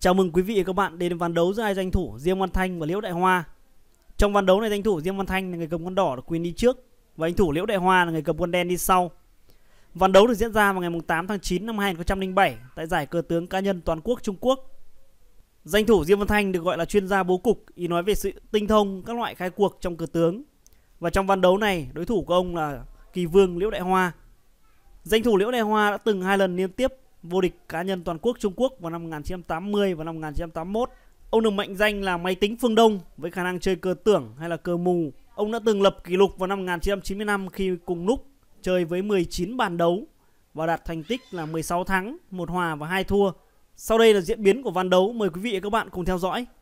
Chào mừng quý vị và các bạn đến với ván đấu giữa hai danh thủ Diêm Văn Thanh và Liễu Đại Hoa. Trong ván đấu này danh thủ Diêm Văn Thanh là người cầm quân đỏ được quyền đi trước và anh thủ Liễu Đại Hoa là người cầm quân đen đi sau. Ván đấu được diễn ra vào ngày 8 tháng 9 năm 2007 tại giải cờ tướng cá nhân toàn quốc Trung Quốc. Danh thủ Diêm Văn Thanh được gọi là chuyên gia bố cục, ý nói về sự tinh thông các loại khai cuộc trong cờ tướng. Và trong ván đấu này, đối thủ của ông là Kỳ Vương Liễu Đại Hoa. Danh thủ Liễu Đại Hoa đã từng hai lần liên tiếp vô địch cá nhân toàn quốc Trung Quốc vào năm 1980 và năm 1981. Ông được mệnh danh là máy tính phương Đông với khả năng chơi cờ tưởng hay là cờ mù. Ông đã từng lập kỷ lục vào năm 1995 khi cùng lúc chơi với 19 bàn đấu và đạt thành tích là 16 thắng, một hòa và hai thua. Sau đây là diễn biến của ván đấu, mời quý vị và các bạn cùng theo dõi.